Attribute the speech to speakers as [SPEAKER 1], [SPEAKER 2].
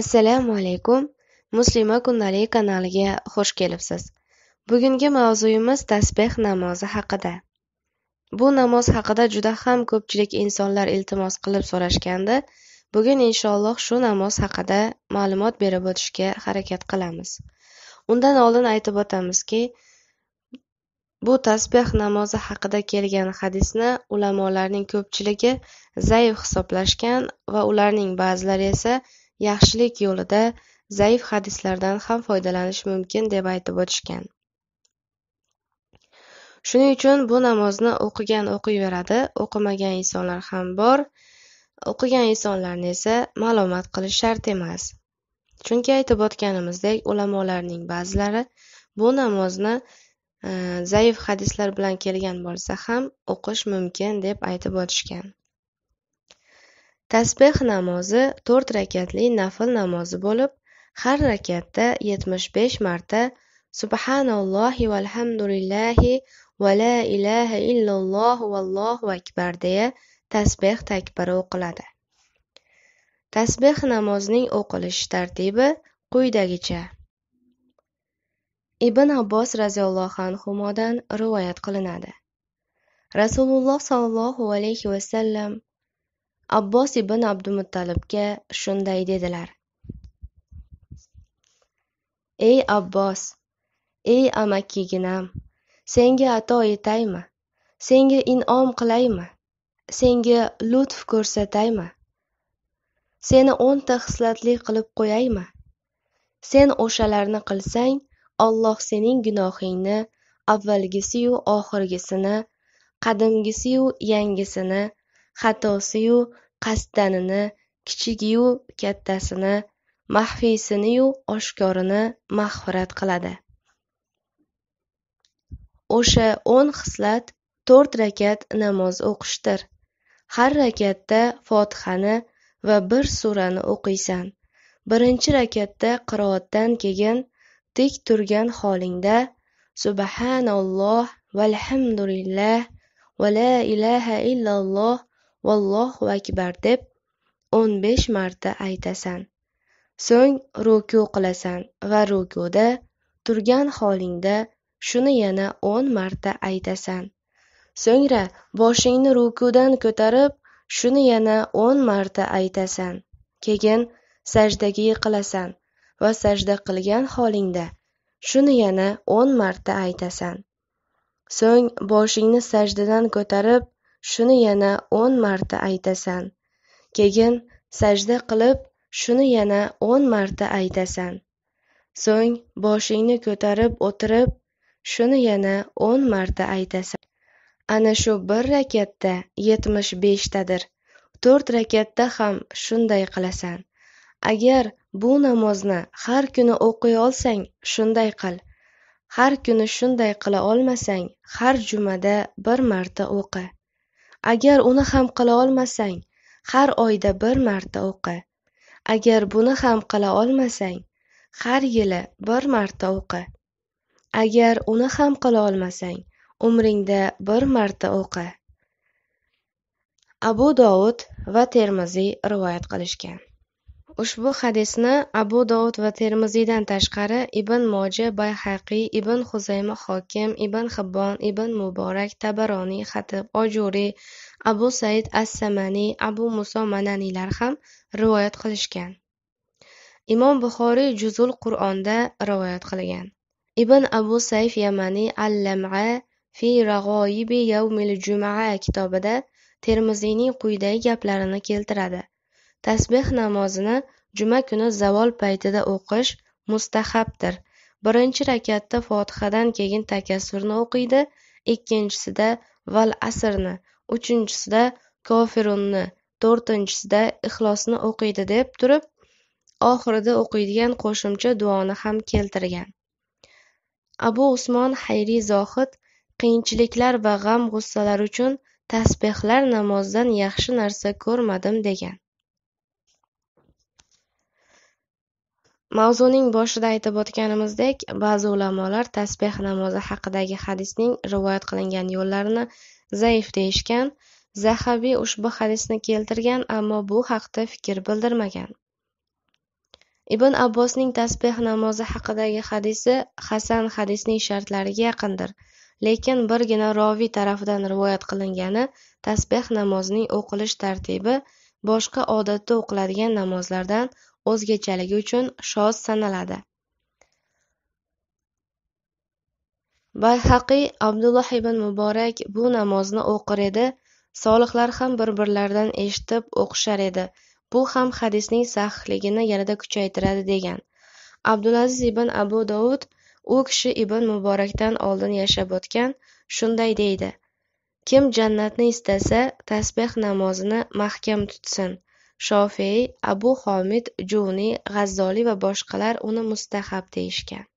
[SPEAKER 1] Assalomu alaykum. Muslima kundalik kanaliga xush kelibsiz. Bugungi mavzuyimiz tasbeh namozi haqida. Bu namoz haqida juda ham ko'pchilik insonlar iltimos qilib so'rashgandi. Bugun inshaalloh shu namoz haqida ma'lumot berib o'tishga harakat qilamiz. Undan oldin aytib o'tamizki, bu tasbeh namozi haqida kelgan hadisni ulamolarning ko'pchiligi zaif hisoblashgan va ularning ba'zilari esa yaxshilik yo'lida zaif hadislardan ham foydalanish mumkin deb aytib o'tishgan. Shuning uchun bu namozni o'qigan o'qiyveradi, o'qimagan insonlar ham bor. O'qigan insonlarni esa ma'lumot qilish shart emas. Chunki aytib o'tganimizdek, ulamolarning ba'zilari bu namozni e, zaif hadislar bilan kelgan bo'lsa ham o'qish mumkin deb aytib o'tishgan. Tasbeh namozi to'rt rakatli nafl namozi bo'lib, har rakatda 75 marta «Subhanallohi valhamdulillahi va la ilaha illalloh vallohu akbar» deya tasbeh takbiri o'qiladi. Tasbeh namozining o'qilish tartibi quyidagicha. Ibn Abbos roziyallohu anhumodan rivoyat qilinadi. Rasululloh sallallohu alayhi vasallam Abbos ibn Abdumuttalibga shunday dedilar: Ey Abbos! Ey amakiginam! Senga ato etaymi? Senga in'om qilaymi? Senga lutf ko'rsataymi? Seni o'nta xislatli qilib qo'yaymi? Sen o'shalarni qilsang, Alloh sening gunohingni avvalgisiyu oxirgisini, qadimgisiyu yangisini xatosiyu qasddanini, kichigiyu kattasini, maxfiysiniyu oshkorini mag'firat qiladi. O'sha o'n xislat to'rt rakat namoz o'qishdir. Har rakatda Fotihani va bir surani o'qiysan. Birinchi rakatda qiroatdan keyin tik turgan holingda Subhanalloh, valhamdulillah, va la ilaha illalloh Vallohu akbar deb o'n besh marta aytasan so'ng ruku qilasan va rukuda turgan holingda shuni yana o'n marta aytasan so'ngra boshingni rukudan ko'tarib shuni yana o'n marta aytasan keyin sajdaga yiqilasan va sajda qilgan holingda shuni yana o'n marta aytasan so'ng boshingni sajdadan ko'tarib shuni yana o'n marta aytasan keyin sajda qilib shuni yana o'n marta aytasan so'ng boshingni ko'tarib o'tirib shuni yana o'n marta aytasan ana shu bir rakatda yetmish beshtadir to'rt rakatda ham shunday qilasan agar bu namozni har kuni o'qiy olsang shunday qil har kuni shunday qila olmasang har jumada bir marta o'qi Agar uni ham qila olmasang, har oyda bir marta o'qi. Agar buni ham qila olmasang, har yili bir marta o'qi. Agar uni ham qila olmasang, umringda bir marta o'qi. Abu Dovud va Termiziy rivoyat qilishgan. Ushbu hadisni Abu Dovud va Termiziydan tashqari Ibn moji Bayhaqiy, Ibn Huzayma Hokim, Ibn Hibbon, Ibn Muborak, Tabaroniy, Xatib, Ojuriy, Abu Said As-Samani, Abu Muso Mananiylar ham rivoyat qilishgan. Imom Buxoriy Juzul Qur'onda rivoyat qilgan. Ibn Abu Sayf Yamani Al-Lam'a fi Raghoibi Yawmil Jum'a kitobida Termiziyning quyidagi gaplarini keltiradi. Tasbeh namozini juma kuni zavol paytida o'qish mustahabdir. Birinchi rakatda Fotihadan keyin takassurni o'qiydi, ikkinchisida Val asrni, uchinchisida Kofirunni, to'rtinchisida Ixlosni o'qiydi deb turib, oxirida o'qiydigan qo'shimcha duoni ham keltirgan. Abu Usmon hayri zohid qiyinchiliklar va g'am-g'ussalar uchun tasbehlar namozdan yaxshi narsa ko'rmadim degan. Mavzuning boshida aytib o'tganimizdek, ba'zi ulamolar tasbeh namozi haqidagi hadisning rivoyat qilingan yo'llarini zaif deyishgan, Zahabiy ushbu hadisni keltirgan, ammo bu haqda fikr bildirmagan. Ibn Abbosning tasbeh namozi haqidagi hadisi Hasan hadisning shartlariga yaqindir, lekin birgina roviy tarafidan rivoyat qilingani tasbeh namozining o'qilish tartibi boshqa odatda o'qiladigan namozlardan o'zgachaligi uchun shoz sanaladi. bayhaqiy Abdulloh ibn Muborak bu namozni o'qir edi, solihlar ham bir-birlaridan eshitib o'qishar edi. Bu ham hadisning sahihligini yanada kuchaytiradi degan. Abdulaziz ibn Abu Dovud u kishi ibn Muborakdan oldin yashab o'tgan, shunday deydi: Kim jannatni istasa, tasbeh namozini mahkam tutsin. Shofiiy, Abu Homid Juniy, G'azzoliy va boshqalar uni mustahab deyishgan.